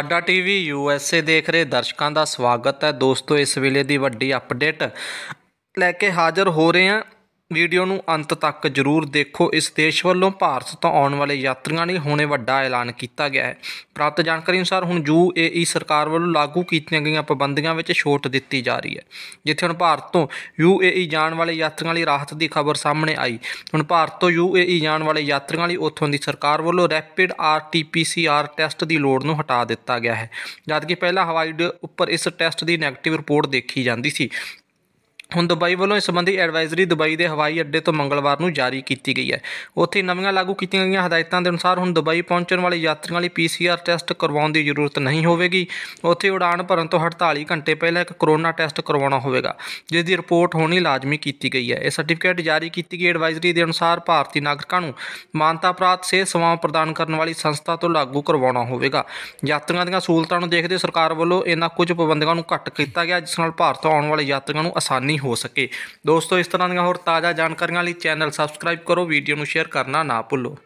ਅੱਡਾ TV USA ਦੇਖ ਰਹੇ ਦਰਸ਼ਕਾਂ ਦਾ ਸਵਾਗਤ ਹੈ ਦੋਸਤੋ ਇਸ ਵੇਲੇ ਦੀ ਵੱਡੀ ਅਪਡੇਟ ਲੈ ਕੇ ਹਾਜ਼ਰ ਹੋ ਰਹੇ ਹਾਂ ਵੀਡੀਓ ਨੂੰ ਅੰਤ ਤੱਕ ਜ਼ਰੂਰ ਦੇਖੋ ਇਸ ਦੇਸ਼ ਵੱਲੋਂ ਭਾਰਤ ਤੋਂ ਆਉਣ ਵਾਲੇ ਯਾਤਰੀਆਂ ਲਈ ਹੁਣੇ ਵੱਡਾ ਐਲਾਨ ਕੀਤਾ ਗਿਆ ਹੈ ਪ੍ਰਾਪਤ ਜਾਣਕਾਰੀ ਅਨੁਸਾਰ ਹੁਣ ਯੂਏਈ ਸਰਕਾਰ ਵੱਲੋਂ ਲਾਗੂ ਕੀਤੀਆਂ ਗਈਆਂ ਪਾਬੰਦੀਆਂ ਵਿੱਚ ਛੋਟ ਦਿੱਤੀ ਜਾ ਰਹੀ ਹੈ ਜਿੱਥੇ ਹੁਣ ਭਾਰਤ ਤੋਂ ਯੂਏਈ ਜਾਣ ਵਾਲੇ ਯਾਤਰੀਆਂ ਲਈ ਰਾਹਤ ਦੀ ਖਬਰ ਸਾਹਮਣੇ ਆਈ ਹੁਣ ਭਾਰਤ ਤੋਂ ਯੂਏਈ ਜਾਣ ਵਾਲੇ ਯਾਤਰੀਆਂ ਲਈ ਉੱਥੋਂ ਦੀ ਸਰਕਾਰ ਵੱਲੋਂ ਰੈਪਿਡ ਆਰ-ਟੀ-ਪੀ-ਸੀ-ਆਰ ਟੈਸਟ ਦੀ ਲੋੜ ਨੂੰ ਹਟਾ ਦਿੱਤਾ ਗਿਆ ਹੈ ਜਦਕਿ ਪਹਿਲਾਂ ਹਵਾਈ ਅੱਡੇ ਉੱਪਰ ਇਸ ਟੈਸਟ ਦੀ ਨੈਗੇਟਿਵ ਰਿਪੋਰਟ ਦੇਖੀ ਜਾਂਦੀ ਸੀ ਹੁਣ ਦੁਬਈ ਵੱਲੋਂ ਇਸ ਸੰਬੰਧੀ ਐਡਵਾਈਜ਼ਰੀ ਦੁਬਈ ਦੇ ਹਵਾਈ ਅੱਡੇ ਤੋਂ ਮੰਗਲਵਾਰ ਨੂੰ ਜਾਰੀ ਕੀਤੀ ਗਈ ਹੈ ਉੱਥੇ ਨਵੀਆਂ ਲਾਗੂ ਕੀਤੀਆਂ ਗਈਆਂ ਹਦਾਇਤਾਂ ਦੇ ਅਨੁਸਾਰ ਹੁਣ ਦੁਬਈ ਪਹੁੰਚਣ ਵਾਲੇ ਯਾਤਰੀਆਂ ਲਈ ਪੀਸੀਆਰ ਟੈਸਟ ਕਰਵਾਉਣ ਦੀ ਜ਼ਰੂਰਤ ਨਹੀਂ ਹੋਵੇਗੀ ਉੱਥੇ ਉਡਾਨ ਭਰਨ ਤੋਂ 48 ਘੰਟੇ ਪਹਿਲਾਂ ਇੱਕ ਕਰੋਨਾ ਟੈਸਟ ਕਰਵਾਉਣਾ ਹੋਵੇਗਾ ਜਿਸ ਦੀ ਰਿਪੋਰਟ ਹੋਣੀ ਲਾਜ਼ਮੀ ਕੀਤੀ ਗਈ ਹੈ ਇਹ ਸਰਟੀਫਿਕੇਟ ਜਾਰੀ ਕੀਤੀ ਗਈ ਐਡਵਾਈਜ਼ਰੀ ਦੇ ਅਨੁਸਾਰ ਭਾਰਤੀ ਨਾਗਰਿਕਾਂ ਨੂੰ ਮਾਨਤਾ ਪ੍ਰਾਪਤ ਸਿਹਤ ਸੇਵਾਵਾਂ ਪ੍ਰਦਾਨ ਕਰਨ ਵਾਲੀ ਸੰਸਥਾ ਤੋਂ ਲਾਗੂ ਕਰਵਾਉਣਾ ਹੋਵੇਗਾ ਯਾਤਰੀਆਂ ਦੀਆਂ ਸਹੂਲਤਾਂ ਨੂੰ ਦੇਖਦੇ ਸਰਕਾਰ ਵੱਲੋਂ ਇਹਨਾਂ ਕੁਝ ਪਾਬੰਦੀਆਂ ਨੂੰ ਘੱਟ ਕੀਤਾ ਗਿਆ ਜਿਸ ਨਾਲ ਭਾਰਤ ਆਉਣ ਵਾਲੇ ਯਾਤਰੀਆਂ ਨੂੰ ਆਸਾਨੀ ਹੋ ਸਕੇ ਦੋਸਤੋ ਇਸ ਤਰ੍ਹਾਂ ਦੀਆਂ ਹੋਰ ਤਾਜ਼ਾ ਜਾਣਕਾਰੀਆਂ ਲਈ ਚੈਨਲ ਸਬਸਕ੍ਰਾਈਬ ਕਰੋ ਵੀਡੀਓ ਨੂੰ ਸ਼ੇਅਰ ਕਰਨਾ ਨਾ ਭੁੱਲੋ